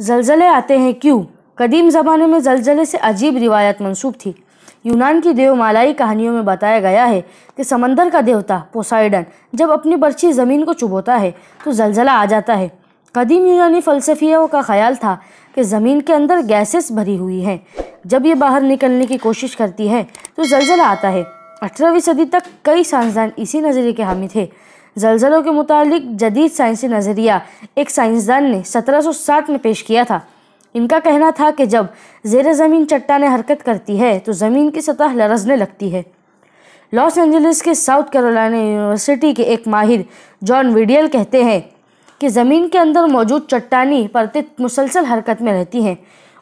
जलजले आते हैं क्यों कदीम ज़माने में जलजले से अजीब रिवायत मंसूब थी यूनान की देवमालाई कहानियों में बताया गया है कि समंदर का देवता पोसाइडन जब अपनी बर्छी ज़मीन को चुभोता है तो जलजला आ जाता है कदीम यूनानी फ़लसफियों का ख्याल था कि ज़मीन के अंदर गैसेस भरी हुई हैं जब ये बाहर निकलने की कोशिश करती है तो जलजला आता है अठारहवीं सदी तक कई साइंसदान इसी नज़रिए के हामी थे जलजलों के मुतालिक जदीद साइंसी नज़रिया एक साइंसदान ने 1760 में पेश किया था इनका कहना था कि जब जेर ज़मीन चट्टाने हरकत करती है तो ज़मीन की सतह लरजने लगती है लॉस एंजलिस के साउथ कैरोलिना यूनिवर्सिटी के एक माहिर जॉन विडियल कहते हैं कि ज़मीन के अंदर मौजूद चट्टानी परतें मुसलसल हरकत में रहती हैं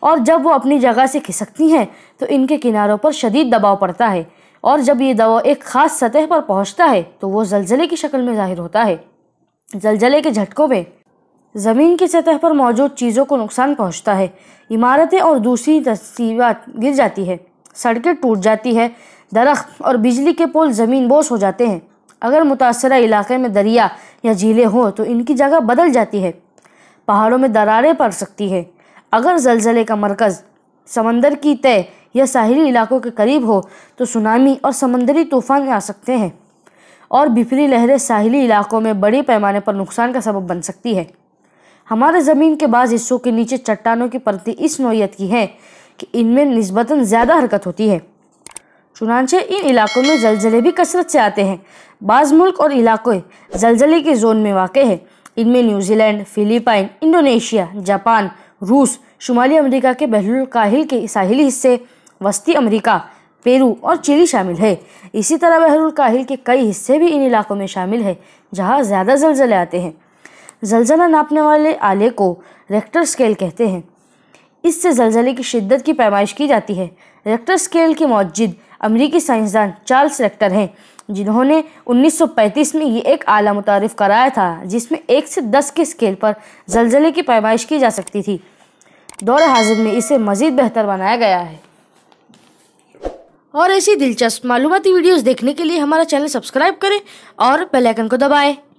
और जब वो अपनी जगह से खिसकती हैं तो इनके किनारों पर शदीद दबाव पड़ता है और जब ये दवा एक ख़ास सतह पर पहुंचता है तो वो जलजले की शक्ल में जाहिर होता है जलजले के झटकों में ज़मीन की सतह पर मौजूद चीज़ों को नुकसान पहुंचता है इमारतें और दूसरी तस्वीर गिर जाती है सड़कें टूट जाती है दरख्त और बिजली के पोल ज़मीन बोस हो जाते हैं अगर मुतासर इलाके में दरिया या झीलें हों तो इनकी जगह बदल जाती है पहाड़ों में दरारें पड़ सकती है अगर जलजले का मरकज़ समंदर की तय या साहिली इलाकों के करीब हो तो सुनामी और समंदरी तूफान आ सकते हैं और बिफरी लहरें साहिली इलाकों में बड़े पैमाने पर नुकसान का सबब बन सकती है हमारे ज़मीन के बाद हिस्सों के नीचे चट्टानों की परतें इस नोयत की हैं कि इनमें नस्बता ज़्यादा हरकत होती है चुनानचे इन इलाकों में जलजले भी कसरत से आते हैं बाज़ मुल्क और इलाके जलजले के जोन में वाक़ है इनमें न्यूजीलैंड फिलीपाइन इंडोनेशिया जापान रूस शुमाली अमेरिका के बहलुल काहिल के साहिली हिस्से वस्ती अमेरिका पेरू और चिली शामिल है इसी तरह बहरुल काहिल के कई हिस्से भी इन इलाकों में शामिल है जहाँ ज़्यादा जलजले आते हैं जलजला नापने वाले आले को रेक्टर स्केल कहते हैं इससे जलजले की शिद्दत की पैमाइश की जाती है रेक्टर स्केल के मौजद अमरीकी साइंसदान चार्ल्स रेक्टर हैं जिन्होंने 1935 में ये एक आला मुतारफ़ कराया था जिसमें एक से दस के स्केल पर जलजले की पैमाइश की जा सकती थी दौर हाजिर में इसे मज़ीद बेहतर बनाया गया है और ऐसी दिलचस्प मालूमती वीडियोस देखने के लिए हमारा चैनल सब्सक्राइब करें और बेल आइकन को दबाएं